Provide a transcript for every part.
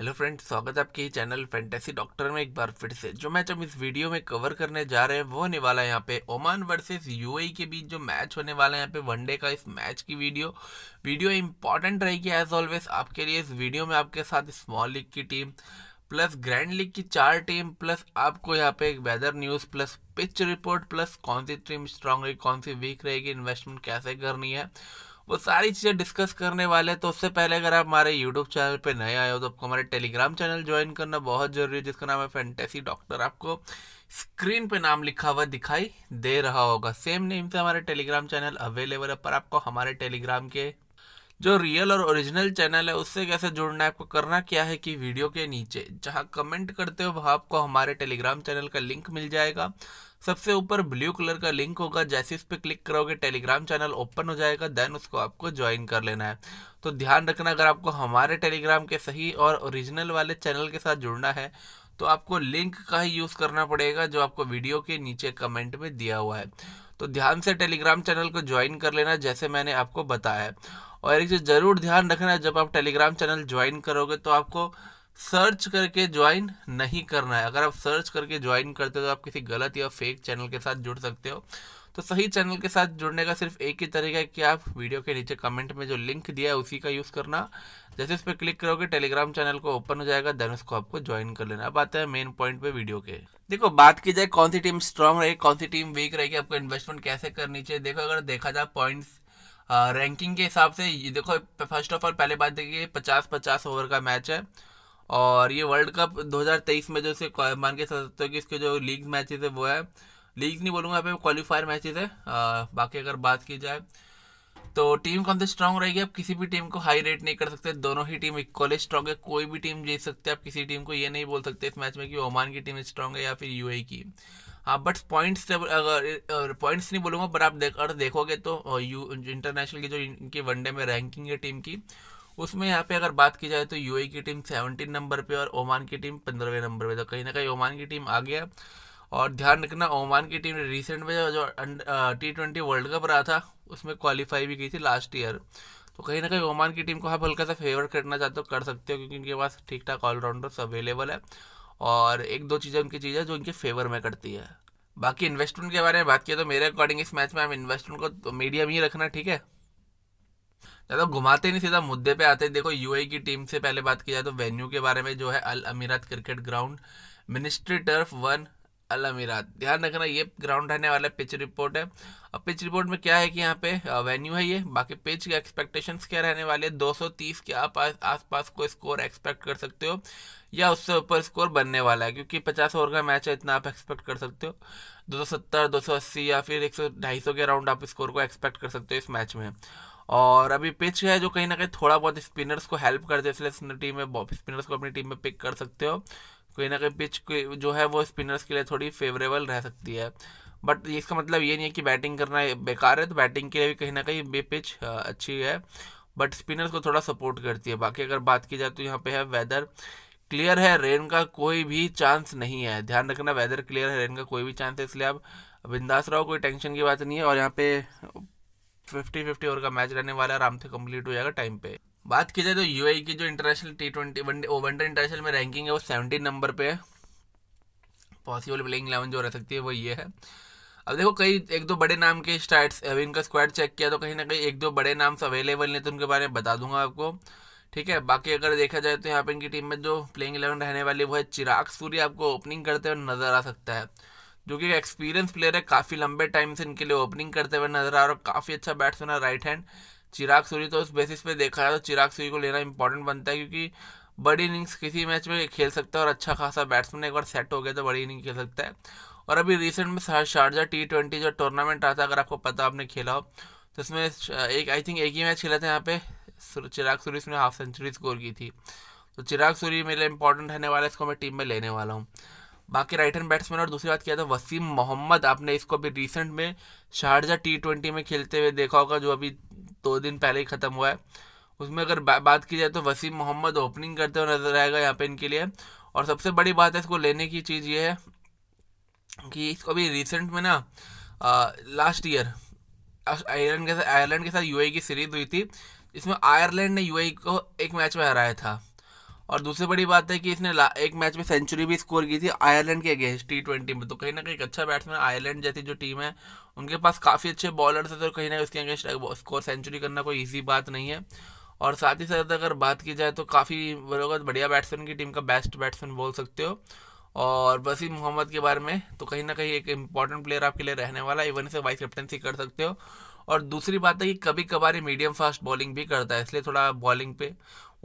hello friend स्वागत है आपके चैनल फैंटेसी डॉक्टर में एक बार फिर से जो मैच हम इस वीडियो में कवर करने जा रहे हैं वो होने वाला है यहाँ पे ओमान वर्सेस यूएई e के बीच जो मैच होने वाला है यहाँ पे वनडे का इस मैच की वीडियो वीडियो इंपॉर्टेंट रहेगी एज ऑलवेज आपके लिए इस वीडियो में आपके साथ स्मॉल लीग की टीम प्लस ग्रैंड लीग की चार टीम प्लस आपको यहाँ पे weather news plus pitch report plus कौन सी टीम स्ट्रांग रहेगी कौन सी वीक रहेगी इन्वेस्टमेंट कैसे करनी है वो सारी चीज़ें डिस्कस करने वाले हैं तो उससे पहले अगर आप हमारे यूट्यूब चैनल पे नए आए हो तो आपको हमारे टेलीग्राम चैनल ज्वाइन करना बहुत ज़रूरी है जिसका नाम है फैंटेसी डॉक्टर आपको स्क्रीन पे नाम लिखा हुआ दिखाई दे रहा होगा सेम नेम से हमारे टेलीग्राम चैनल अवेलेबल है पर आपको हमारे टेलीग्राम के जो रियल और ओरिजिनल चैनल है उससे कैसे जुड़ना है आपको करना क्या है कि वीडियो के नीचे जहाँ कमेंट करते हो वहाँ आपको हमारे टेलीग्राम चैनल का लिंक मिल जाएगा सबसे ऊपर ब्लू कलर का लिंक होगा जैसे इस पर क्लिक करोगे टेलीग्राम चैनल ओपन हो जाएगा देन उसको आपको ज्वाइन कर लेना है तो ध्यान रखना अगर आपको हमारे टेलीग्राम के सही और ओरिजिनल वाले चैनल के साथ जुड़ना है तो आपको लिंक का ही यूज़ करना पड़ेगा जो आपको वीडियो के नीचे कमेंट में दिया हुआ है तो ध्यान से टेलीग्राम चैनल को ज्वाइन कर लेना जैसे मैंने आपको बताया है और एक चीज़ ज़रूर ध्यान रखना जब आप टेलीग्राम चैनल ज्वाइन करोगे तो आपको सर्च करके ज्वाइन नहीं करना है अगर आप सर्च करके ज्वाइन करते हो तो आप किसी गलत या फेक चैनल के साथ जुड़ सकते हो तो सही चैनल के साथ जुड़ने का सिर्फ एक ही तरीका है कि आप वीडियो के नीचे कमेंट में जो लिंक दिया है उसी का यूज़ करना जैसे इस पर क्लिक करोगे टेलीग्राम चैनल को ओपन हो जाएगा देन उसको आपको ज्वाइन कर लेना अब आते हैं मेन पॉइंट पे वीडियो के देखो बात की जाए कौन सी टीम स्ट्रांग रहेगी कौन सी टीम वीक रहेगी आपको इन्वेस्टमेंट कैसे करनी चाहिए देखो अगर देखा जाए पॉइंट्स रैंकिंग के हिसाब से ये देखो फर्स्ट ऑफ ऑल पहले बात देखिए पचास पचास ओवर का मैच है और ये वर्ल्ड कप 2023 में जो इसे मान के सकते हो कि इसके जो लीग मैचेस है वो है लीग नहीं बोलूँगा यहाँ पे क्वालिफायर मैचेस है बाकी अगर बात की जाए तो टीम कौन सी स्ट्रांग रहेगी आप किसी भी टीम को हाई रेट नहीं कर सकते दोनों ही टीम इक्वली स्ट्रांग है कोई भी टीम जीत सकते हैं आप किसी टीम को ये नहीं बोल सकते इस मैच में कि ओमान की टीम स्ट्रांग है या फिर यू e की हाँ बट पॉइंट्स अगर पॉइंट्स नहीं बोलूंगा बट आप देख अगर देखोगे तो यू इंटरनेशनल की जो इनकी वनडे में रैंकिंग है टीम की उसमें यहाँ पे अगर बात की जाए तो यू की टीम सेवनटीन नंबर पे और ओमान की टीम पंद्रहवें नंबर पे तो कहीं ना कहीं ओमान की टीम आ गया और ध्यान रखना ओमान की टीम ने रिसेंट में जो टी ट्वेंटी वर्ल्ड कप रहा था उसमें क्वालिफाई भी की थी लास्ट ईयर तो कहीं ना कहीं ओमान की टीम को आप हाँ हल्का सा फेवर करना चाहते हो कर सकते हो क्योंकि उनके पास ठीक ठाक ऑलराउंडर्स अवेलेबल है और एक दो चीज़ें उनकी चीज़ है जो उनके फेवर में करती है बाकी इन्वेस्टमेंट के बारे में बात किया तो मेरे अकॉर्डिंग इस मैच में हम इन्वेस्टमेंट को मीडियम तो ही रखना ठीक है ज़्यादा घुमाते नहीं सीधा मुद्दे पे आते देखो यूएई e की टीम से पहले बात की जाए तो वेन्यू के बारे में जो है Al Amerat cricket ground ministry turf one Al Amerat ध्यान रखना ये ग्राउंड रहने वाला पिच रिपोर्ट है अब पिच रिपोर्ट में क्या है कि यहाँ पे वेन्यू है ये बाकी पिच के एक्सपेक्टेशंस क्या रहने वाले दो सौ तीस के आप आस पास को स्कोर एक्सपेक्ट कर सकते हो या उससे ऊपर स्कोर बनने वाला है क्योंकि पचास ओवर का मैच है इतना आप एक्सपेक्ट कर सकते हो दो दो सौ सत्तर सौ अस्सी या फिर एक सौ ढाई सौ के राउंड आप स्कोर को एक्सपेक्ट कर सकते हो इस मैच में और अभी पिच है जो कहीं ना कहीं थोड़ा बहुत स्पिनर्स को हेल्प कर दे इसलिए अपनी टीम में स्पिनर्स को अपनी टीम में पिक कर सकते हो कहीं ना कहीं पिच जो है वो स्पिनर्स के लिए थोड़ी फेवरेबल रह सकती है बट इसका मतलब ये नहीं है कि बैटिंग करना बेकार है तो बैटिंग के लिए भी कहीं ना कहीं बे पिच अच्छी है बट स्पिनर्स को थोड़ा सपोर्ट करती है बाकी अगर बात की जाए तो यहाँ पे है वेदर क्लियर है रेन का कोई भी चांस नहीं है ध्यान रखना वेदर क्लियर है रेन का कोई भी चांस है इसलिए आप बिंदास रहो कोई टेंशन की बात नहीं है और यहाँ पे फिफ्टी फिफ्टी ओवर का मैच रहने वाला है आराम से कम्प्लीट हो जाएगा टाइम पे बात की जाए तो यू e की जो international T twenty one day international में रैंकिंग है वो सेवनटीन नंबर पे है पॉसिबल प्लेइंग इलेवन जो रह सकती है वो ये है अब देखो कई एक दो बड़े नाम के स्टार्ट अभी इनका स्क्वाड चेक किया तो कहीं ना कहीं एक दो बड़े नाम्स अवेलेबल नहीं तो उनके बारे में बता दूंगा आपको ठीक है बाकी अगर देखा जाए तो यहाँ पे इनकी टीम में जो प्लेइंग इलेवन रहने वाली वो है चिराग सूर्य आपको ओपनिंग करते हुए नजर आ सकता है जो कि एक्सपीरियंस प्लेयर है काफ़ी लंबे टाइम से इनके लिए ओपनिंग करते हुए नजर आ रहा अच्छा है और काफ़ी अच्छा बैट्समैन है राइट हैंड चिराग सूरी तो उस बेसिस पे देखा जाए तो चिराग सूरी को लेना इंपॉर्टेंट बनता है क्योंकि बड़ी इनिंग्स किसी मैच में खेल सकता है और अच्छा खासा बैट्समैन एक बार सेट हो गया तो बड़ी इनिंग खेल सकता है और अभी रिसेंट में शारजा टी ट्वेंटी जो टूर्नामेंट रहा था अगर आपको पता आपने खेला हो तो उसमें एक आई थिंक एक ही मैच खेला था यहाँ पे चिराग सूरी उसने हाफ सेंचुरी स्कोर की थी तो चिराग सूरी मेरे लिए इंपॉर्टेंट रहने वाला है इसको मैं टीम में लेने वाला हूँ बाकी राइट हैंड बैट्समैन और दूसरी बात किया था तो वसीम मोहम्मद आपने इसको अभी रिसेंट में शारजा टी ट्वेंटी में खेलते हुए देखा होगा जो अभी दो दिन पहले ही ख़त्म हुआ है उसमें अगर बा, बात की जाए तो वसीम मोहम्मद ओपनिंग करते हुए नजर आएगा यहाँ पे इनके लिए और सबसे बड़ी बात है इसको लेने की चीज़ ये है कि इसको अभी रिसेंट में ना लास्ट ईयर आयरलैंड के साथ आयरलैंड के साथ यू e की सीरीज़ हुई थी इसमें आयरलैंड ने यू e को एक मैच में हराया था और दूसरी बड़ी बात है कि इसने एक मैच में सेंचुरी भी स्कोर की थी आयरलैंड के अगेंस्ट टी ट्वेंटी में तो कहीं ना कहीं एक अच्छा बैट्समैन आयरलैंड जैसी जो टीम है उनके पास काफ़ी अच्छे बॉलर्स है तो कहीं ना कहीं उसके अगेंस्ट स्कोर सेंचुरी करना कोई ईजी बात नहीं है और साथ ही साथ अगर बात की जाए तो काफ़ी बरोगत बढ़िया बैट्समैन की टीम का बेस्ट बैट्समैन बोल सकते हो और वसीम मोहम्मद के बारे में तो कहीं ना कहीं एक इम्पॉर्टेंट प्लेयर आपके लिए रहने वाला है इवन इसे वाइस कैप्टनसी कर सकते हो और दूसरी बात है कि कभी कभार ये मीडियम फास्ट बॉलिंग भी करता है इसलिए थोड़ा बॉलिंग पे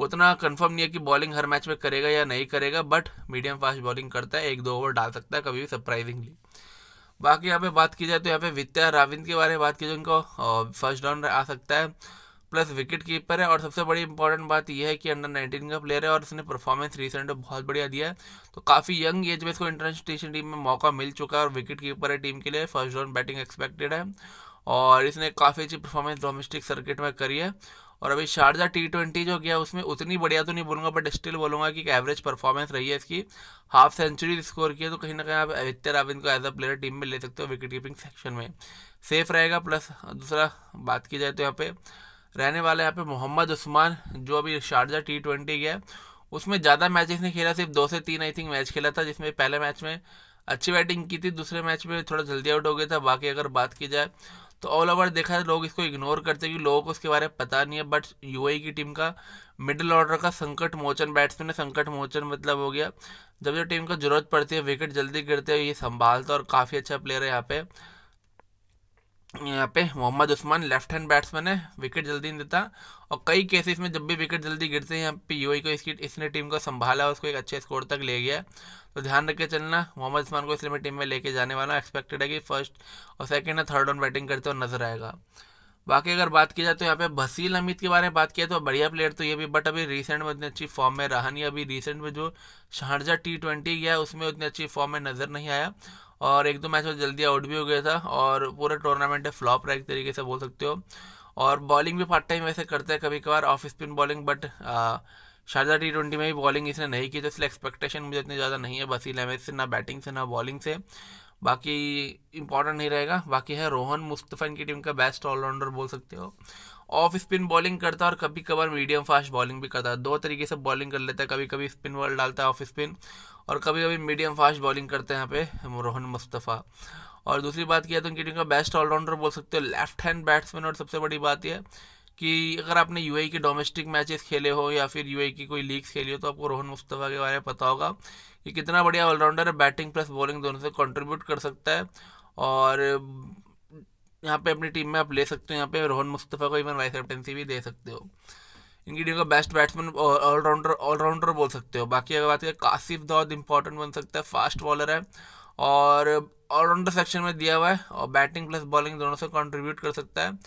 उतना कंफर्म नहीं है कि बॉलिंग हर मैच में करेगा या नहीं करेगा बट मीडियम फास्ट बॉलिंग करता है एक दो ओवर डाल सकता है कभी भी सरप्राइजिंगली बाकी यहाँ पे बात की जाए तो यहाँ पे विद्या राविंद के बारे में बात की जाए उनको फर्स्ट डाउन आ सकता है प्लस विकेट कीपर है और सबसे बड़ी इंपॉर्टेंट बात यह है कि अंडर नाइनटीन का प्लेयर है और इसने परफॉर्मेंस रिसेंट बहुत बढ़िया दिया है तो काफ़ी यंग एज में इसको इंटरनेशनल टीम में मौका मिल चुका है और विकेट कीपर है टीम के लिए फर्स्ट डाउन बैटिंग एक्सपेक्टेड है और इसने काफ़ी अच्छी परफॉर्मेंस डोमेस्टिक सर्किट में करी है और अभी शारजा टी ट्वेंटी जो गया उसमें उतनी बढ़िया तो नहीं बोलूंगा बट स्टिल बोलूंगा कि एक एवरेज परफॉर्मेंस रही है इसकी हाफ सेंचुरी स्कोर की है तो कहीं ना कहीं आप आदित्य राविंद को एज अ प्लेयर टीम में ले सकते हो विकेट कीपिंग सेक्शन में सेफ रहेगा प्लस दूसरा बात की जाए तो यहाँ पे रहने वाला यहाँ पे मोहम्मद उस्मान जो अभी शारजा टी ट्वेंटी गया उसमें ज़्यादा मैचेस नहीं खेला सिर्फ दो से तीन आई थिंक मैच खेला था जिसमें पहले मैच में अच्छी बैटिंग की थी दूसरे मैच में थोड़ा जल्दी आउट हो गया था बाकी अगर बात की जाए तो ऑल ओवर देखा है लोग इसको इग्नोर करते कि लोगों को इसके बारे में पता नहीं है बट यू e की टीम का मिडिल ऑर्डर का संकट मोचन बैट्समैन है संकट मोचन मतलब हो गया जब जब टीम को जरूरत पड़ती है विकेट जल्दी गिरते हैं ये संभालता है और काफ़ी अच्छा प्लेयर है यहाँ पर यहाँ पे Mohammad Usman left hand batsman है विकेट जल्दी नहीं देता और कई केसेस में जब भी विकेट जल्दी गिरते हैं यहाँ पे यूआई को इसकी इसने टीम को संभाला उसको एक अच्छे स्कोर तक ले गया तो ध्यान रख के चलना मोहम्मद उस्मान को इसलिए मैं टीम में लेके जाने वाला हूँ एक्सपेक्टेड है कि फर्स्ट और सेकेंड या थर्ड ऑन बैटिंग करते हुए नजर आएगा बाकी अगर बात की जाए तो यहाँ पे भसील अमित के बारे में बात किया तो बढ़िया प्लेयर तो ये भी बट अभी रिसेंट में उतनी अच्छी फॉर्म में रहा नहीं अभी रिसेंट में जो शाहजा टी ट्वेंटी गया उसमें उतनी अच्छी फॉर्म में नज़र नहीं आया और एक दो मैच में जल्दी आउट भी हो गया था और पूरा टूर्नामेंट है फ्लॉप रहा एक तरीके से बोल सकते हो और बॉलिंग भी पार्ट टाइम वैसे करते हैं कभी कभार off spin bowling but Sharjah T twenty में भी बॉलिंग इसने नहीं की तो इसलिए एक्सपेक्टेशन मुझे इतनी ज़्यादा नहीं है बस अहमद से ना बैटिंग से ना बॉलिंग से बाकी इंपॉर्टेंट नहीं रहेगा बाकी है रोहन मुस्तफा की टीम का बेस्ट ऑलराउंडर बोल सकते हो ऑफ स्पिन बॉलिंग करता है और कभी कभार मीडियम फास्ट बॉलिंग भी करता है दो तरीके से बॉलिंग कर लेता है कभी कभी स्पिन बॉल डालता है ऑफ स्पिन और कभी कभी मीडियम फास्ट बॉलिंग करते हैं यहाँ पे रोहन मुस्तफ़ा और दूसरी बात किया तो उनकी टीम का बेस्ट ऑलराउंडर बोल सकते हो लेफ्ट हैंड बैट्समैन और सबसे बड़ी बात यह कि अगर आपने यू के डोमेस्टिक मैचेस खेले हो या फिर यू e की कोई लीग्स खेली हो तो आपको रोहन मुस्तफ़ा के बारे में पता होगा कि कितना बढ़िया ऑलराउंडर है बैटिंग प्लस बॉलिंग दोनों से कंट्रीब्यूट कर सकता है और यहाँ पे अपनी टीम में आप ले सकते हो यहाँ पे रोहन मुस्तफ़ा को इवन वाइस कैप्टनसी भी दे सकते हो इनकी टीम का बेस्ट बैट्समैन ऑलराउंडर ऑलराउंडर बोल सकते हो बाकी अगर बात करें काशिफ दाऊद इंपॉर्टेंट बन सकता है फास्ट बॉलर है और ऑलराउंडर सेक्शन में दिया हुआ है और बैटिंग प्लस बॉलिंग दोनों से कंट्रीब्यूट कर सकता है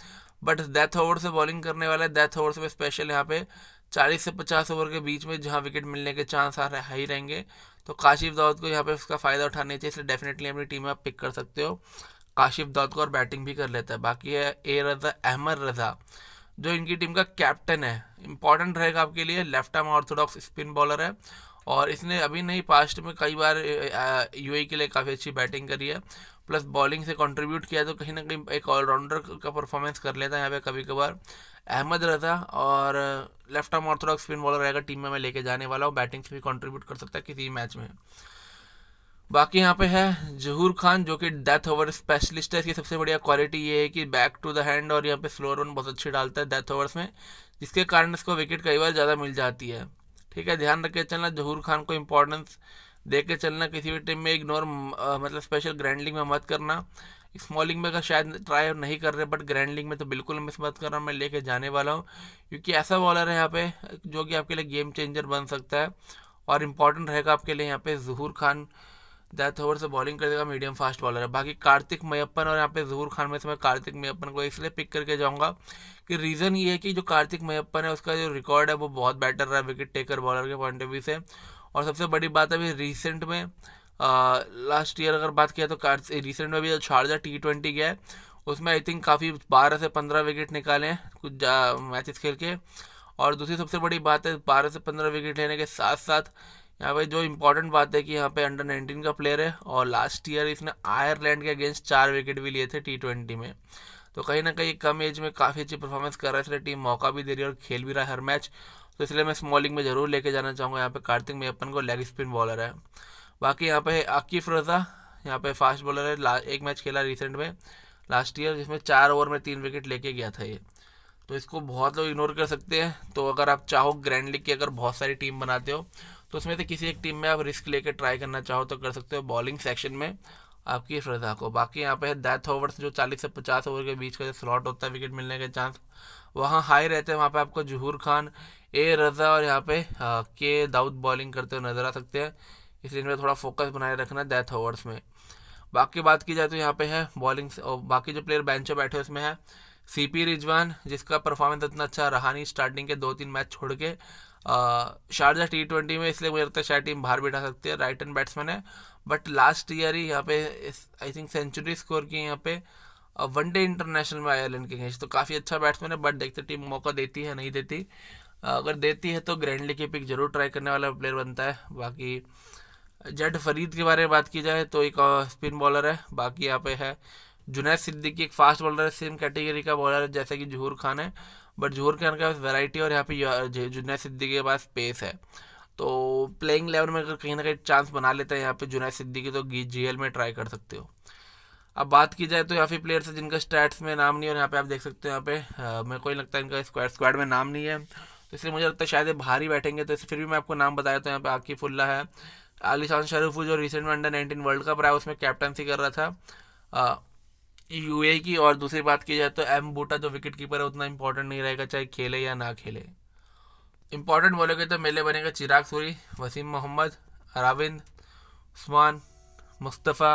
बट डेथ ओवर से बॉलिंग करने वाला है डेथ ओवर से स्पेशल यहाँ पे चालीस से पचास ओवर के बीच में जहाँ विकेट मिलने के चांस आ रहे हाई रहेंगे तो काशिफ दाऊद को यहाँ पे उसका फ़ायदा उठाना चाहिए इसलिए डेफिनेटली अपनी टीम में आप पिक कर सकते हो काशिफ दाऊद को और बैटिंग भी कर लेता है बाकी है ए रज़ा अहमद रज़ा जो इनकी टीम का कैप्टन है इंपॉर्टेंट रहेगा आपके लिए left arm orthodox spin bowler है और इसने अभी नहीं पास्ट में कई बार यू e के लिए काफ़ी अच्छी बैटिंग करी है प्लस बॉलिंग से कंट्रीब्यूट किया तो कहीं ना कहीं एक ऑलराउंडर का परफॉर्मेंस कर लेता है यहाँ पे कभी कभार अहमद रजा और left arm orthodox spin bowler रहेगा टीम में मैं लेके जाने वाला हूँ बैटिंग से भी कंट्रीब्यूट कर सकता है किसी मैच में बाकी यहाँ पे है जहूर खान जो कि डेथ ओवर स्पेशलिस्ट है इसकी सबसे बढ़िया क्वालिटी ये है कि बैक टू द हैंड और यहाँ पे स्लो रन बहुत अच्छी डालता है डेथ ओवर्स में जिसके कारण इसको विकेट कई बार ज़्यादा मिल जाती है ठीक है ध्यान रखे चलना जहूर खान को इम्पोर्टेंस दे के चलना किसी भी टीम में इग्नोर मतलब स्पेशल ग्रैंडलिंग में मत करना स्मॉलिंग में का शायद ट्राई नहीं कर रहे बट ग्रैंडलिंग में तो बिल्कुल मिस मत कर रहा मैं लेके जाने वाला हूँ क्योंकि ऐसा बॉलर है यहाँ पे जो कि आपके लिए गेम चेंजर बन सकता है और इम्पॉर्टेंट रहेगा आपके लिए यहाँ पे जहूर खान दैथ ओवर से बॉलिंग कर देगा मीडियम फास्ट बॉलर है बाकी कार्तिक मैयप्पन और यहाँ पे जहूर खान में से मैं कार्तिक मैयप्पन को इसलिए पिक करके जाऊँगा कि रीज़न ये है कि जो कार्तिक मैयप्पन है उसका जो रिकॉर्ड है वो बहुत बेटर रहा है विकेट टेकर बॉलर के पॉइंट ऑफ व्यू से और सबसे बड़ी बात है अभी रिसेंट में लास्ट ईयर अगर बात किया तो रिसेंट में भी जो शारजा टी ट्वेंटी गया है उसमें आई थिंक काफ़ी बारह से पंद्रह विकेट निकाले हैं कुछ मैचेस खेल के और दूसरी सबसे बड़ी बात है बारह से पंद्रह विकेट लेने के साथ साथ यहाँ पे जो इम्पोर्टेंट बात है कि यहाँ पे अंडर 19 का प्लेयर है और लास्ट ईयर इसने आयरलैंड के अगेंस्ट चार विकेट भी लिए थे टी ट्वेंटी में तो कहीं ना कहीं कम एज में काफ़ी अच्छी परफॉर्मेंस कर रहा है इसलिए टीम मौका भी दे रही है और खेल भी रहा है हर मैच तो इसलिए मैं स्मॉलिंग में ज़रूर लेके जाना चाहूँगा यहाँ पे कार्तिक मेयपन को लेग स्पिन बॉलर है बाकी यहाँ पे आकीफ रजा यहाँ पे फास्ट बॉलर है एक मैच खेला रिसेंट में लास्ट ईयर जिसमें चार ओवर में तीन विकेट लेके गया था ये तो इसको बहुत लोग इग्नोर कर सकते हैं तो अगर आप चाहो ग्रैंड लीग की अगर बहुत सारी टीम बनाते हो तो उसमें से किसी एक टीम में आप रिस्क लेकर ट्राई करना चाहो तो कर सकते हो बॉलिंग सेक्शन में आपकी श्रद्धा को बाकी यहाँ पे डेथ ओवर्स जो 40 से 50 ओवर के बीच का जो स्लॉट होता है विकेट मिलने के चांस वहाँ हाई रहते हैं वहाँ पे आपको जहूर खान ए रज़ा और यहाँ पे आ, के दाऊद बॉलिंग करते हुए नजर आ सकते हैं इसलिए इनमें थोड़ा फोकस बनाए रखना डेथ ओवर्स में बाकी बात की जाए तो यहाँ पे है बॉलिंग और बाकी जो प्लेयर बेंच पर बैठे उसमें है सीपी रिजवान जिसका परफॉर्मेंस इतना अच्छा रहा नहीं स्टार्टिंग के दो तीन मैच छोड़ के शारजा टी ट्वेंटी में इसलिए मुझे लगता है शायद टीम बाहर बिठा सकती है राइट एंड बैट्समैन है बट लास्ट ईयर ही यहाँ पे आई थिंक सेंचुरी स्कोर की यहाँ पे वनडे इंटरनेशनल में आयरलैंड के खींच तो काफ़ी अच्छा बैट्समैन है बट देखते टीम मौका देती है नहीं देती अगर देती है तो ग्रैंडली की पिक जरूर ट्राई करने वाला प्लेयर बनता है बाकी जेड फरीद के बारे में बात की जाए तो एक स्पिन बॉलर है बाकी यहाँ पे है जुनैद सिद्दीकी एक फास्ट बॉलर है सेम कैटेगरी का बॉलर है जैसे कि जहूर खान है बट जहूर खान के पास वैरायटी और यहाँ पे जुनैद सिद्दीकी के पास पेस है तो प्लेइंग लेवल में अगर कहीं ना कहीं चांस बना लेते हैं यहाँ पे जुनैद सिद्दीकी तो जी में ट्राई कर सकते हो अब बात की जाए तो यहाँ पे प्लेयर्स है जिनका स्टैट्स में नाम नहीं है और यहाँ पे आप देख सकते हो यहाँ पे मेरे को नहीं लगता है इनका स्क्वाड स्क्वाड में नाम नहीं है तो इसलिए मुझे लगता है शायद ये भारी बैठेंगे तो फिर भी मैं आपको नाम बताया तो यहाँ पे आकी फुल्ला है आलिशान शरूफ जो रिसेंट में अंडर नाइनटीन वर्ल्ड कप रहा है उसमें कैप्टनसी कर रहा था यूए की और दूसरी बात की जाए तो एम बूटा जो विकेट कीपर है उतना इंपॉर्टेंट नहीं रहेगा चाहे खेले या ना खेले इंपॉर्टेंट बोलोगे तो मेले बनेगा चिराग सूरी वसीम मोहम्मद अराविंद उस्मान मुस्तफ़ा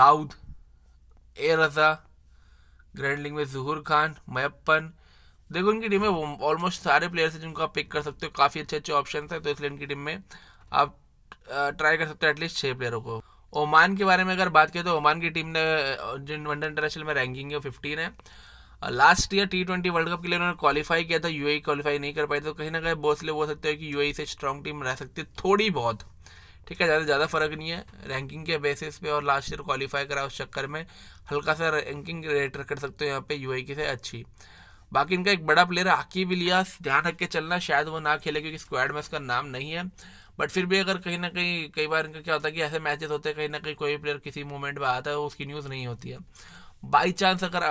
दाऊद ए रज़ा ग्रैंड लिंग में जहूर खान मयपन देखो उनकी टीम में ऑलमोस्ट सारे प्लेयर्स हैं जिनको आप पिक कर सकते हो काफ़ी अच्छे अच्छे ऑप्शन हैं तो इसलिए इनकी टीम में आप ट्राई कर सकते हो एटलीस्ट छः प्लेयरों को ओमान के बारे में अगर बात करें तो ओमान की टीम ने जिन वनडे इंटरनेशनल में रैंकिंग है फिफ्टीन है last year T twenty World Cup के लिए उन्होंने क्वालिफाई किया था यूएई क्वालिफाई e नहीं कर पाई तो कहीं ना कहीं e से बोल सकते हो कि यूएई से स्ट्रांग टीम रह सकती है थोड़ी बहुत ठीक है ज़्यादा ज़्यादा फर्क नहीं है रैंकिंग के बेसिस पे और लास्ट ईयर क्वालिफाई करा उस चक्कर में हल्का सा रैंकिंग रेट कर सकते हो यहाँ पे यू e की से अच्छी बाकी इनका एक बड़ा प्लेयर आकीब इलियास ध्यान रख के चलना शायद वो ना खेले क्योंकि स्क्वाड में उसका नाम नहीं है बट फिर भी अगर कहीं ना कहीं कई बार इनका क्या होता है कि ऐसे मैचेस होते हैं कहीं ना कहीं कोई प्लेयर किसी मोमेंट में आता है उसकी न्यूज़ नहीं होती है बाई चांस अगर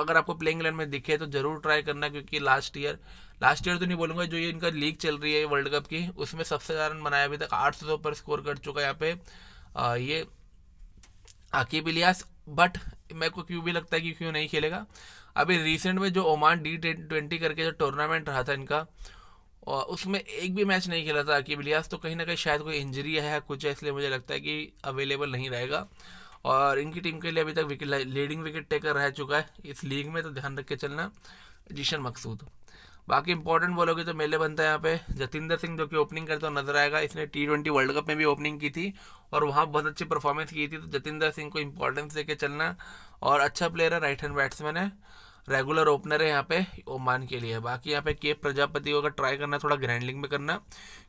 अगर आपको प्लेइंग इलेवन में दिखे तो जरूर ट्राई करना क्योंकि लास्ट ईयर लास्ट ईयर तो नहीं बोलूंगा जो ये इनका लीग चल रही है वर्ल्ड कप की उसमें सबसे ज़्यादा रन बनाया अभी तक आठ सौ पर स्कोर कर चुका है यहाँ पे आ, ये अकीब इलियास बट मेरे को क्यों भी लगता है कि क्यों नहीं खेलेगा अभी रिसेंट में जो ओमान डी ट्वेंटी करके जो टूर्नामेंट रहा था इनका और उसमें एक भी मैच नहीं खेला था अकीब लियास तो कहीं ना कहीं शायद कोई इंजरी है कुछ है इसलिए मुझे लगता है कि अवेलेबल नहीं रहेगा और इनकी टीम के लिए अभी तक विकेट लीडिंग विकेट टेकर रह चुका है इस लीग में तो ध्यान रख के चलना जिशन मकसूद बाकी इंपॉर्टेंट बोलोगे तो मेले बनता है यहाँ पे जतिंदर सिंह जो कि ओपनिंग करता हुआ नजर आएगा इसने टी ट्वेंटी वर्ल्ड कप में भी ओपनिंग की थी और वहाँ बहुत अच्छी परफॉर्मेंस की थी तो जतिंदर सिंह को इंपॉर्टेंस दे के चलना और अच्छा प्लेयर है राइट हैंड बैट्समैन है रेगुलर ओपनर है यहाँ पे ओमान के लिए बाकी यहाँ पे के प्रजापति को अगर ट्राई करना थोड़ा ग्रैंडलिंग में करना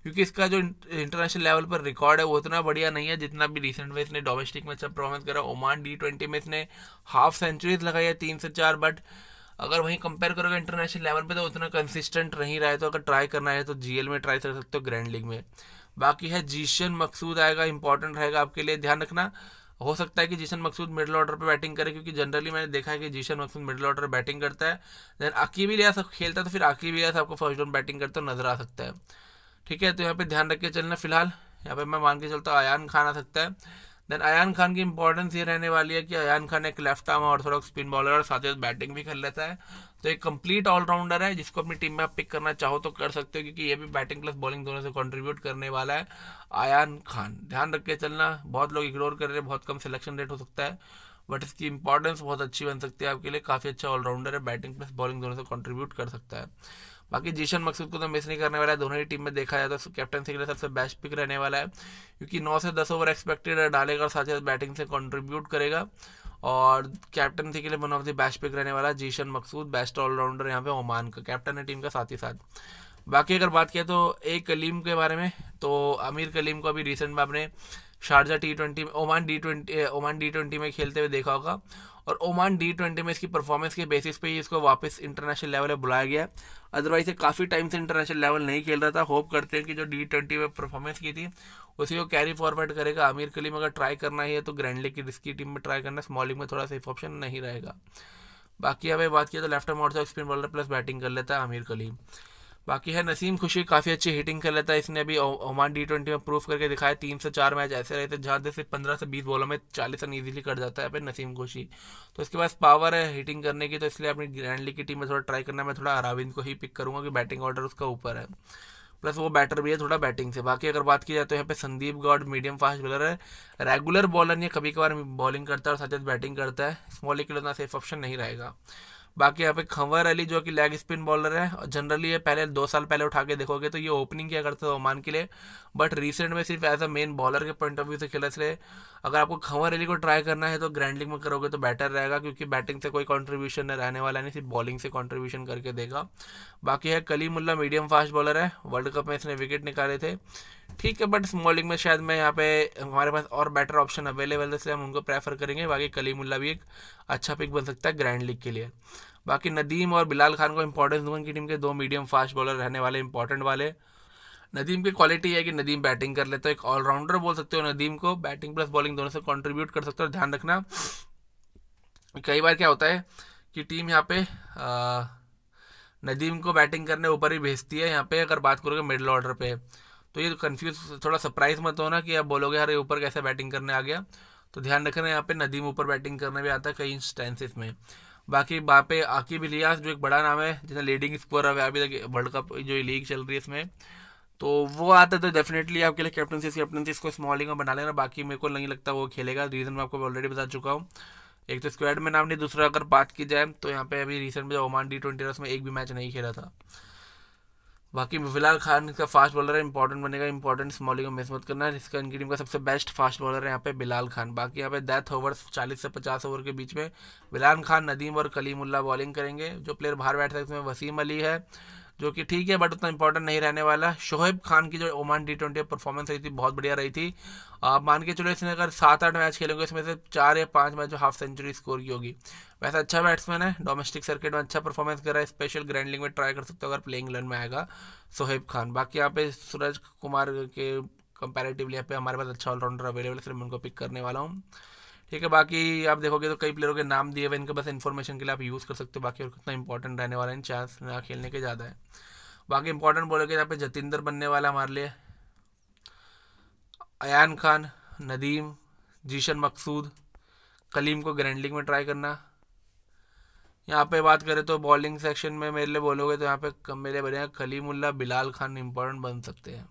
क्योंकि इसका जो इंटरनेशनल लेवल पर रिकॉर्ड है वो उतना बढ़िया नहीं है जितना भी रिसेंट में इसने डोमेस्टिक में अच्छा परफॉर्मेंस करा ओमान डी ट्वेंटी में इसने हाफ सेंचुरीज लगाई है तीन से चार बट अगर वहीं कंपेयर करोगे इंटरनेशनल लेवल पर तो उतना कंसिस्टेंट नहीं रहा है तो अगर ट्राई करना है तो जी में ट्राई कर सकते हो ग्रैंड लीग में बाकी है जीशन मकसूद आएगा इंपॉर्टेंट रहेगा आपके लिए ध्यान रखना हो सकता है कि जीशन मकसूद मिडिल ऑर्डर पर बैटिंग करे क्योंकि जनरली मैंने देखा है कि Zeeshan Maqsood middle order batting करता है देन अकीब इलियास खेलता है तो फिर अकीब इलियास आपको फर्स्ट डाउन बैटिंग करता हुआ नजर आ सकता है ठीक है तो यहाँ पे ध्यान रख के चलना फिलहाल यहाँ पे मैं मान के चलता हूँ अयान खान आ सकता है देन अयान खान की इंपॉर्टेंस ये रहने वाली है कि अयान खान एक लेफ्ट आर्म और थोड़ा स्पिन बॉलर और साथ ही बैटिंग भी कर लेता है तो एक कंप्लीट ऑलराउंडर है जिसको अपनी टीम में आप पिक करना चाहो तो कर सकते हो क्योंकि ये भी बैटिंग प्लस बॉलिंग दोनों से कंट्रीब्यूट करने वाला है आयान खान ध्यान रख के चलना बहुत लोग इग्नोर कर रहे हैं बहुत कम सिलेक्शन रेट हो सकता है बट इसकी इंपॉर्टेंस बहुत अच्छी बन सकती है आपके लिए काफ़ी अच्छा ऑलराउंडर है बैटिंग प्लस बॉलिंग दोनों से कॉन्ट्रीब्यूट कर सकता है बाकी जीशन मकसूद को तो मिस नहीं करने वाला है दोनों ही टीम में देखा जाए तो कैप्टन के लिए सबसे बेस्ट पिक रहने वाला है क्योंकि नौ से दस ओवर एक्सपेक्टेड है डालेगा और साथ ही साथ बैटिंग से कॉन्ट्रीब्यूट करेगा और कैप्टन के लिए one of the best pick रहने वाला जीशन मकसूद बेस्ट ऑलराउंडर यहाँ पे ओमान का कैप्टन है टीम का साथ ही साथ बाकी अगर बात किया तो ए कलीम के बारे में तो अमीर कलीम को अभी रिसेंट में आपने Sharjah T twenty Oman D twenty Oman D twenty में खेलते हुए देखा होगा और ओमान डी ट्वेंटी में इसकी परफॉर्मेंस के बेसिस पे ही इसको वापस इंटरनेशनल लेवल पर बुलाया गया अदरवाइज ये काफ़ी टाइम से इंटरनेशनल लेवल नहीं खेल रहा था होप करते हैं कि जो डी ट्वेंटी में परफॉर्मेंस की थी उसी को कैरी फॉरवर्ड करेगा आमिर कलीम अगर ट्राई करना ही है तो ग्रैंड लीग की रिस्की टीम में ट्राई करना स्मॉल लीग में थोड़ा सेफ ऑप्शन नहीं रहेगा बाकी अभी बात किया तो लेफ्ट मोड से स्पिन बॉलर प्लस बैटिंग कर लेता है आमिर कलीम बाकी है नसीम खुशी काफ़ी अच्छी हिटिंग कर लेता है इसने अभी ओमान डी ट्वेंटी में प्रूफ करके दिखाया तीन से चार मैच ऐसे रहे थे जहाँ से सिर्फ पंद्रह से बीस बॉलों में चालीस रन ईजिली कर जाता है फिर नसीम खुशी तो इसके पास पावर है हिटिंग करने की तो इसलिए अपनी ग्रैंड लीग की टीम में थोड़ा ट्राई करना मैं थोड़ा अरविंद को ही पिक करूँगा कि बैटिंग ऑर्डर उसका ऊपर है प्लस वो बैटर भी है थोड़ा बैटिंग से बाकी अगर बात की जाए तो यहाँ पे Sandeep Gaud medium fast bowler है रेगुलर बॉलर नहीं कभी कभार बॉलिंग करता है और साथ साथ बैटिंग करता है स्मॉल के लिए उतना सेफ ऑप्शन नहीं रहेगा बाकी यहाँ पे खंवर अली जो कि लेग स्पिन बॉलर है और जनरली ये पहले दो साल पहले उठा के देखोगे तो ये ओपनिंग किया करते थे ओमान के लिए बट रिसेंट में सिर्फ एज अ मेन बॉलर के पॉइंट ऑफ व्यू से खेला इसलिए अगर आपको खंवर अली को ट्राई करना है तो ग्रैंड लीग में करोगे तो बेटर रहेगा क्योंकि बैटिंग से कोई कॉन्ट्रीब्यूशन रहने वाला नहीं सिर्फ बॉलिंग से कॉन्ट्रीब्यूशन करके देगा बाकी है कलीमुल्ला मीडियम फास्ट बॉलर है वर्ल्ड कप में इसने विकेट निकाले थे ठीक है बट स्मॉलिंग में शायद मैं यहाँ पे हमारे पास और बेटर ऑप्शन अवेलेबल है इसलिए हम उनको प्रेफर करेंगे बाकी कलीमुल्ला भी एक अच्छा पिक बन सकता है ग्रैंड लीग के लिए बाकी नदीम और बिलाल खान को इंपॉर्टेंस दूंगा उनकी टीम के दो मीडियम फास्ट बॉलर रहने वाले इंपॉर्टेंट वाले नदीम की क्वालिटी है कि नदीम बैटिंग कर लेते हो एक ऑलराउंडर बोल सकते हो नदीम को बैटिंग प्लस बॉलिंग दोनों से कंट्रीब्यूट कर सकते हो ध्यान रखना कई बार क्या होता है कि टीम यहाँ पे नदीम को बैटिंग करने ऊपर ही भेजती है यहाँ पे अगर बात करोगे मिडल ऑर्डर पे तो ये कन्फ्यूज थोड़ा सरप्राइज मत होना कि आप बोलोगे अरे ऊपर कैसे बैटिंग करने आ गया तो ध्यान रखना यहाँ पे नदीम ऊपर बैटिंग करने भी आता है कई इंस्टेंसेस में बाकी वहाँ पे आकिब इलियास जो एक बड़ा नाम है जिसने लीडिंग स्कोर है अभी तक वर्ल्ड कप जो लीग चल रही है इसमें तो वो आता है तो डेफिनेटली आपके लिए कैप्टनसी कैप्टनसी इसको स्मॉलिंग में बना लेना बाकी मेरे को नहीं लगता वो खेलेगा रीज़न मैं आपको ऑलरेडी बता चुका हूँ एक तो स्क्वाड में नाम नहीं दूसरा अगर बात की जाए तो यहाँ पे अभी रिसेंट में ओमान डी ट्वेंटी में एक भी मैच नहीं खेला था बाकी फिलहाल खान का फास्ट बॉलर है इंपॉर्टेंट बनेगा इंपॉर्टेंट इस बॉलिंग में मिस मत करना इसका इनकी टीम का सबसे बेस्ट फास्ट बॉलर है यहाँ पे बिलाल खान बाकी यहाँ पे डेथ ओवर 40 से 50 ओवर के बीच में बिलाल खान नदीम और कलीमुल्ला बॉलिंग करेंगे जो प्लेयर बाहर बैठ सकते हैं वसीम अली है जो कि ठीक है बट उतना इंपॉर्टेंट नहीं रहने वाला शोहेब खान की जो ओमान टी ट्वेंटी परफॉर्मेंस रही थी बहुत बढ़िया रही थी आप मान के चलो इसने अगर सात आठ मैच खेलेंगे इसमें से चार या पाँच मैच हाफ सेंचुरी स्कोर की होगी वैसे अच्छा बैट्समैन है डोमेस्टिक सर्किट में अच्छा परफॉर्मेंस कर रहा है स्पेशल ग्रैंड लीग में ट्राई कर सकते हो अगर प्लेइंग इंग्लैंड में आएगा सोहेब खान बाकी यहाँ पे सूरज कुमार के कंपेरेटिवली यहाँ पे हमारे पास अच्छा ऑलराउंडर अवेलेबल है सिर्फ मैं उनको पिक करने वाला हूँ ठीक है बाकी आप देखोगे तो कई प्लेयरों के नाम दिए हुए इनके बस इन्फॉर्मेशन के लिए आप यूज़ कर सकते हो बाकी और कितना इंपॉर्टेंट रहने वाला है चांस खेलने के ज़्यादा है बाकी इंपॉर्टेंट बोलोगे यहाँ पे जतिंदर बनने वाला हमारे लिए अयान खान नदीम जीशन मकसूद कलीम को ग्रैंडलिंग में ट्राई करना यहाँ पे बात करें तो बॉलिंग सेक्शन में मेरे लिए बोलोगे तो यहाँ पे मेरे बने कलीमुल्ला बिलाल खान इंपॉर्टेंट बन सकते हैं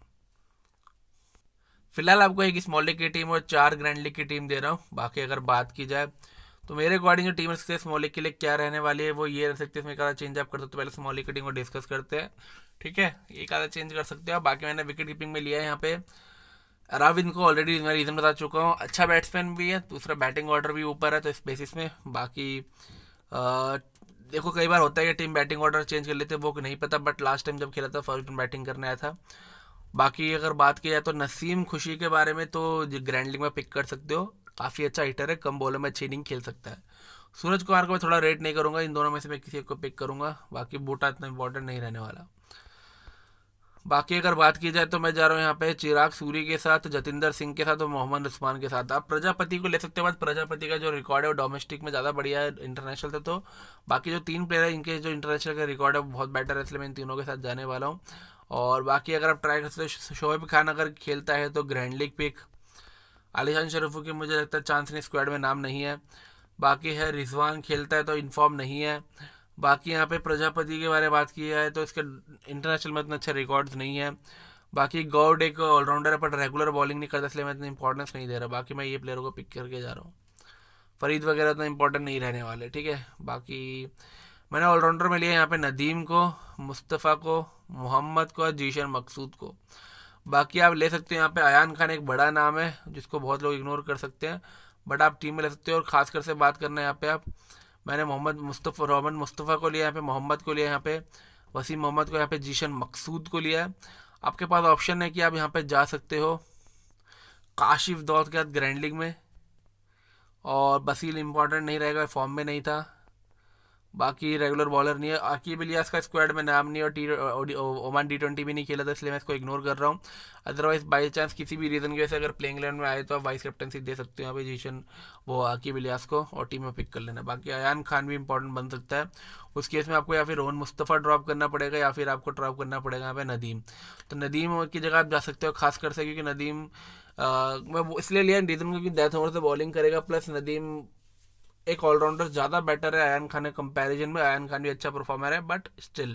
फिलहाल आपको एक स्मॉल लीग की टीम और चार ग्रैंड लीग की टीम दे रहा हूँ बाकी अगर बात की जाए तो मेरे अकॉर्डिंग जो टीम है स्मॉल लीग के लिए क्या रहने वाली है वो ये रह सकती है इसमें एक आधा चेंज आप कर सकते तो पहले स्मॉल लीग की टीम को डिस्कस करते हैं ठीक है एक आधा चेंज कर सकते हो बाकी मैंने विकेट कीपिंग में लिया है यहाँ पे अराविंद को ऑलरेडी मैं रीज़न बता चुका हूँ अच्छा बैट्समैन भी है दूसरा बैटिंग ऑर्डर भी ऊपर है तो इस बेसिस में बाकी देखो कई बार होता है कि टीम बैटिंग ऑर्डर चेंज कर लेते हैं वो नहीं पता बट लास्ट टाइम जब खेला था फर्स्ट बैटिंग करने आया था बाकी अगर बात की जाए तो नसीम खुशी के बारे में तो ग्रैंड लीग में पिक कर सकते हो काफ़ी अच्छा हिटर है कम बॉलों में अच्छी इनिंग खेल सकता है सूरज कुमार को मैं थोड़ा रेट नहीं करूँगा इन दोनों में से मैं किसी एक को पिक करूँगा बाकी बूटा इतना इंपॉर्टेंट नहीं रहने वाला बाकी अगर बात की जाए तो मैं जा रहा हूँ यहाँ पे चिराग सूरी के साथ जतिंदर सिंह के साथ और मोहम्मद उस्मान के साथ आप प्रजापति को ले सकते हो बाद प्रजापति का जो रिकॉर्ड है वो डोमेस्टिक में ज़्यादा बढ़िया है इंटरनेशनल से तो बाकी जो तीन प्लेयर है इनके जो इंटरनेशनल का रिकॉर्ड है बहुत बेटर है इसलिए मैं इन तीनों के साथ जाने वाला हूँ और बाकी अगर आप ट्राई करते हो शोएब खान अगर खेलता है तो ग्रैंड लीग पिक आलिशान शरीफों की मुझे लगता है चांस नहीं स्क्वाड में नाम नहीं है बाकी है रिजवान खेलता है तो इनफॉर्म नहीं है बाकी यहाँ पे प्रजापति के बारे में बात की जाए तो इसके इंटरनेशनल में इतना अच्छे रिकॉर्ड्स नहीं है बाकी गौड एक ऑलराउंडर है पर रेगुलर बॉलिंग नहीं करता इसलिए मैं इतना इंपॉर्टेंस नहीं दे रहा बाकी मैं ये प्लेयरों को पिक करके जा रहा हूँ फरीद वगैरह इतना इंपॉर्टेंट नहीं रहने वाले ठीक है बाकी मैंने ऑलराउंडर में लिया यहाँ पे नदीम को मुस्तफ़ा को मोहम्मद को और जीशन मकसूद को बाकी आप ले सकते हैं यहाँ पे अयान खान एक बड़ा नाम है जिसको बहुत लोग इग्नोर कर सकते हैं बट आप टीम में ले सकते हो और ख़ासकर से बात करना है यहाँ पे आप मैंने मोहम्मद मुस्तफ़ा रोहमन मुस्तफ़ा को लिया यहाँ पे मोहम्मद को लिया यहाँ पे वसीम मोहम्मद को यहाँ पे जीशन मकसूद को लिया है आपके पास ऑप्शन है कि आप यहाँ पे जा सकते हो काशिफ दौद के साथ ग्रैंड लीग में और बसील इम्पॉर्टेंट नहीं रहेगा फॉर्म में नहीं था बाकी रेगुलर बॉलर नहीं है आकीब इलियास का स्क्वाड में नाम नहीं और टी ओमान टी ट्वेंटी भी नहीं खेला था इसलिए मैं इसको इग्नोर कर रहा हूँ अदरवाइज बाई चांस किसी भी रीज़न की वजह से अगर प्लेइंग इंग्लैंड में आए तो आप वाइस कैप्टनसी दे सकते हो यहाँ वो आकीब इलियास को और टीम में पिक कर लेना बाकी अयान खान भी इंपॉर्टेंट बन सकता है उस केस में आपको या फिर रोहन मुस्तफ़ा ड्रॉप करना पड़ेगा या फिर आपको ड्रॉप करना पड़ेगा यहाँ पे नदीम तो नदीम की जगह आप जा सकते हो खास कर से क्योंकि नदीम मैं इसलिए लिया रीज़न क्योंकि डेथ ओवर से बॉलिंग करेगा प्लस नदीम एक ऑलराउंडर ज़्यादा बेटर है आयन खान के कंपेरिजन में आयन खान भी अच्छा परफॉर्मर है बट स्टिल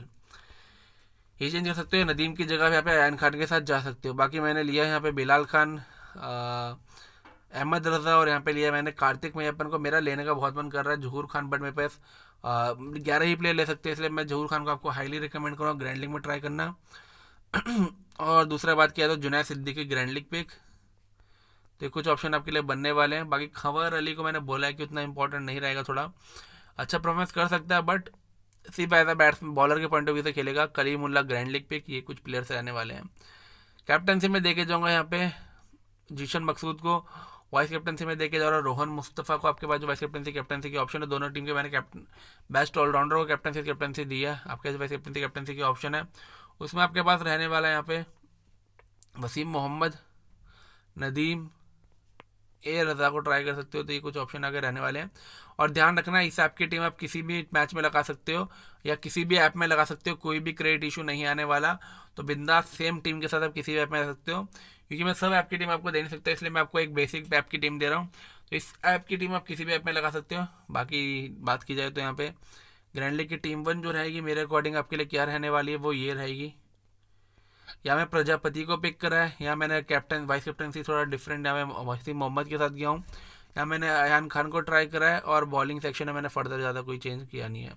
ये चेंज कर सकते हो नदीम की जगह यहाँ पे आयन खान के साथ जा सकते हो बाकी मैंने लिया है यहाँ पे बिलाल खान अहमद रजा और यहाँ पे लिया मैंने कार्तिक अपन को मेरा लेने का बहुत मन कर रहा है जहूर खान बट मेरे पास ग्यारह ही प्लेयर ले सकते हैं इसलिए मैं जहूर खान को आपको हाईली रिकमेंड करूँगा ग्रैंड लीग में ट्राई करना और दूसरा बात किया तो Junaid Siddiqui grand league pick तो कुछ ऑप्शन आपके लिए बनने वाले हैं बाकी खबर अली को मैंने बोला है कि उतना इंपॉर्टेंट नहीं रहेगा थोड़ा अच्छा परफॉर्मेंस कर सकता है बट सिर्फ एज अ बैट्समैन बॉलर के पॉइंट ऑफ व्यू से खेलेगा कलीमुल्ला ग्रैंड लीग पे ये कुछ प्लेयर्स रहने वाले हैं कैप्टनसी में देखे जाऊँगा यहाँ पे जीशन मकसूद को वाइस कैप्टनसी में देखे जा रहा रोहन मुस्तफ़ा को आपके पास जो वाइस कैप्टनसी कैप्टनसी के ऑप्शन है दोनों टीम के मैंने कैप्टन बेस्ट ऑलराउंडर को कैप्टनसी कैप्टनसी दी है आपके वाइस कैप्टनसी कैप्टनसी के ऑप्शन है उसमें आपके पास रहने वाला है यहाँ पे वसीम मोहम्मद नदीम ए रजा को ट्राई कर सकते हो तो ये कुछ ऑप्शन आगे रहने वाले हैं और ध्यान रखना इस ऐप की टीम आप किसी भी मैच में लगा सकते हो या किसी भी ऐप में लगा सकते हो कोई भी क्रेडिट इशू नहीं आने वाला तो बिंदा सेम टीम के साथ आप किसी भी ऐप में लगा सकते हो क्योंकि मैं सब ऐप की टीम आपको दे नहीं सकता इसलिए मैं आपको एक बेसिक ऐप की टीम दे रहा हूँ तो इस ऐप की टीम आप किसी भी ऐप में लगा सकते हो बाकी बात की जाए तो यहाँ पर ग्रैंडली की टीम वन जो रहेगी मेरे अकॉर्डिंग आपके लिए क्या रहने वाली है वो ये रहेगी या मैं प्रजापति को पिक करा है या मैंने कैप्टन वाइस से थोड़ा डिफरेंट या मैं वसीम मोहम्मद के साथ गया हूँ या मैंने अयान खान को ट्राई करा है और बॉलिंग सेक्शन में मैंने फर्दर ज़्यादा कोई चेंज किया नहीं है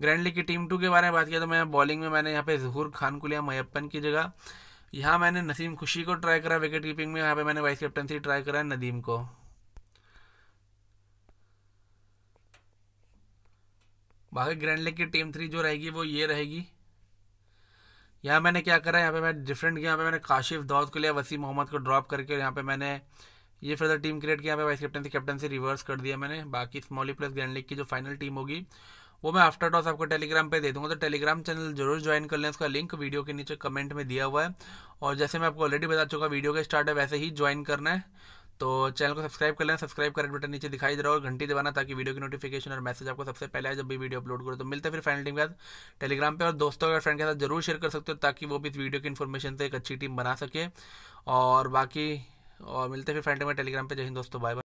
ग्रैंड लीग की टीम टू के बारे में बात किया तो मैं बॉलिंग में मैंने यहाँ पे जहूर खान को लिया मैप्पन की जगह यहाँ मैंने नसीम खुशी को ट्राई करा विकेट कीपिंग में यहाँ पे मैंने वाइस कैप्टनसी ट्राई करा है नदीम को बाकी ग्रैंड लीग की टीम थ्री जो रहेगी वो ये रहेगी यहाँ मैंने क्या करा यहाँ पे मैं डिफरेंट यहाँ पे मैंने काशिफ दौद को लिया वसीम मोहम्मद को ड्रॉप करके और यहाँ पे मैंने ये फर्दर टीम क्रिएट किया यहाँ पे वाइस कैप्टन से कैप्टन से रिवर्स कर दिया मैंने बाकी स्मॉली प्लस ग्रैंड लीग की जो फाइनल टीम होगी वो मैं आफ्टर टॉस आपको टेलीग्राम पे दे दूंगा तो टेलीग्राम चैनल जरूर ज्वाइन कर लें उसका लिंक वीडियो के नीचे कमेंट में दिया हुआ है और जैसे मैं आपको ऑलरेडी बता चुका वीडियो के स्टार्ट है वैसे ही ज्वाइन करना है तो चैनल को सब्सक्राइब कर लेना सब्सक्राइब कर बटन नीचे दिखाई दे रहा है और घंटी दबाना ताकि वीडियो की नोटिफिकेशन और मैसेज आपको सबसे पहले आए जब भी वीडियो अपलोड करो तो मिलते हैं फिर फाइनल टीम के साथ टेलीग्राम पे और दोस्तों और फ्रेंड के साथ जरूर शेयर कर सकते हो ताकि वो भी इस वीडियो की इन्फॉर्मेशन से एक अच्छी टीम बना सके और बाकी और मिलते फिर फाइनल टीम टेलीग्राम पर जय हिंद दोस्तों बाय